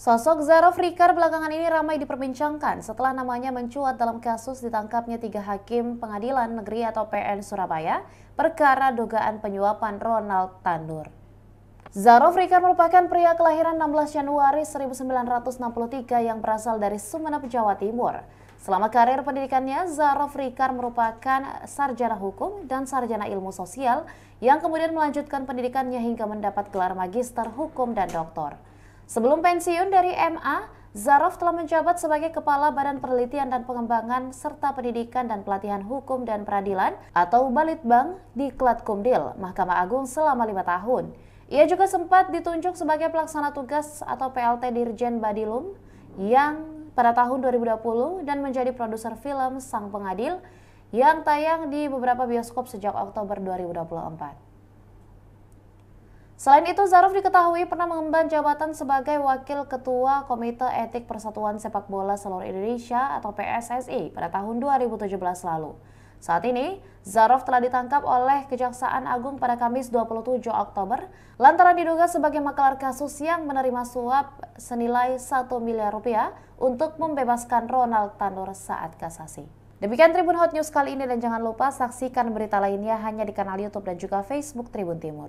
Sosok Zarov Rikar belakangan ini ramai diperbincangkan setelah namanya mencuat dalam kasus ditangkapnya tiga hakim pengadilan negeri atau PN Surabaya perkara dugaan penyuapan Ronald Tandur. Zarov Rikar merupakan pria kelahiran 16 Januari 1963 yang berasal dari Sumeneb, Jawa Timur. Selama karir pendidikannya, Zarov Rikar merupakan sarjana hukum dan sarjana ilmu sosial yang kemudian melanjutkan pendidikannya hingga mendapat gelar magister hukum dan doktor. Sebelum pensiun dari MA, Zarov telah menjabat sebagai Kepala Badan Penelitian dan Pengembangan serta Pendidikan dan Pelatihan Hukum dan Peradilan atau Balitbang di Klatkumdil, Mahkamah Agung selama lima tahun. Ia juga sempat ditunjuk sebagai pelaksana tugas atau PLT Dirjen Badilum yang pada tahun 2020 dan menjadi produser film Sang Pengadil yang tayang di beberapa bioskop sejak Oktober 2024. Selain itu, Zarov diketahui pernah mengemban jabatan sebagai Wakil Ketua Komite Etik Persatuan Sepak Bola Seluruh Indonesia atau PSSI pada tahun 2017 lalu. Saat ini, Zarov telah ditangkap oleh Kejaksaan Agung pada Kamis 27 Oktober lantaran diduga sebagai makelar kasus yang menerima suap senilai 1 miliar rupiah untuk membebaskan Ronald Tanur saat kasasi. Demikian Tribun Hot News kali ini dan jangan lupa saksikan berita lainnya hanya di kanal YouTube dan juga Facebook Tribun Timur.